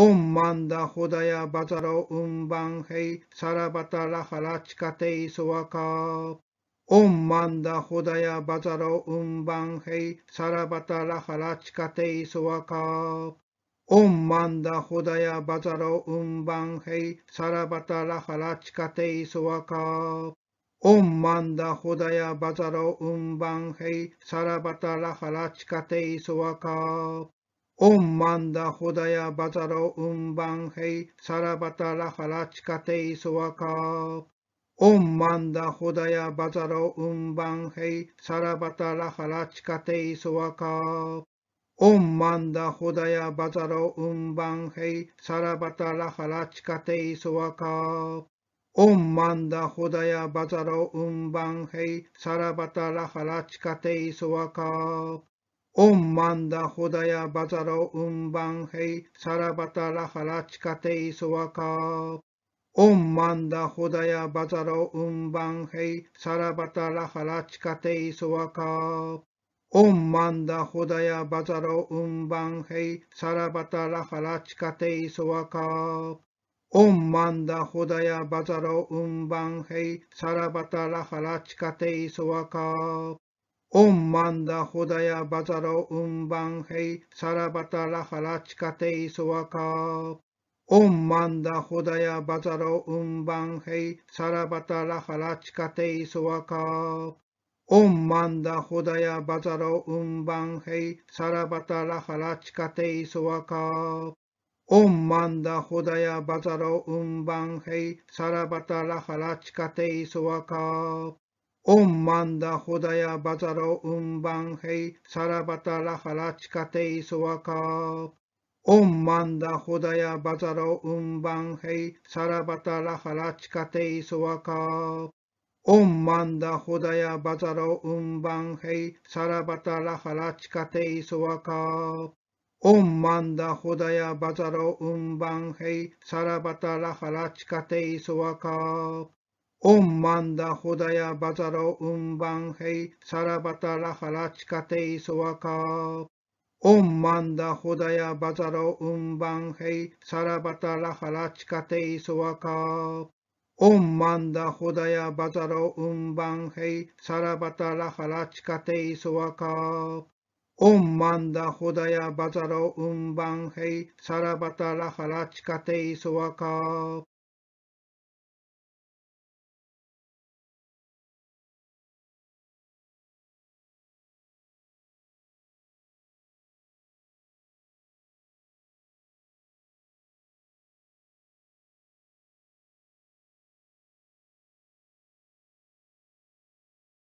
オンマンダホダヤバザロウンバンヘイサラバタラハラチカテイソワカオンマンダホダヤバザロウンバンヘイサラバタラハラチカテイソワカオンマンダホダヤバザロウンバンヘイサラバタラハラチカテイソワカオンマンダホダヤバザロウンバンヘイサラバタラハラチカテイソワカオンマンダホダヤバザロウンバンヘイサラバタラハラチカテイソワカオンマンダホダヤバザロウンバンヘイサラバタラハラチカテイソワカオンマンダホダヤバザロウンバンヘイサラバタラハラチカテイソワカオンマンダホダヤバザロウンバンヘイサラバタラハラチカテイソワカオンマンダホダヤバザロウンバンヘイサラバタラハラチカテイソワカオンマンダホダヤバザロウンバンヘイサラバタラハラチカテイソワカオンマンダホダヤバザロウンバンヘイサラバタラハラチカテイソワカオンマンダホダヤバザロウンバンヘイサラバタラハラチカテイソワカオンマンダホダヤバザロウンバンヘイサラバタラハラチカテイソワカオンマンダホダヤバザロウンバンヘイサラバタラハラチカテイソワカオンマンダホダヤバザロウンバンヘイサラバタラハラチカテイソワカオンマンダホダヤバザロウンバンヘイサラバタラハラチカテイソワカオンマンダホダヤバザロウンバンヘイサラバタラハラチカテイソワカオンマンダホダヤバザロウンバンヘイサラバタラハラチカテイソワカオンマンダホダヤバザロウンバンヘイサラバタラハラチカテイソワカオンマンダホダヤバザロウンバンヘイサラバタラハラチカテイソワカオンマンダホダヤバザロウンバンヘイサラバタラハラチカテイソワカオンマンダホダヤバザロウンバンヘイサラバタラハラチカテイソワカオンマンダホダヤバザロウンバンヘイサラバタラハラチカテイソワカオンマンダホダヤバザロウンバンヘイサラバタラハラチカテイソワカ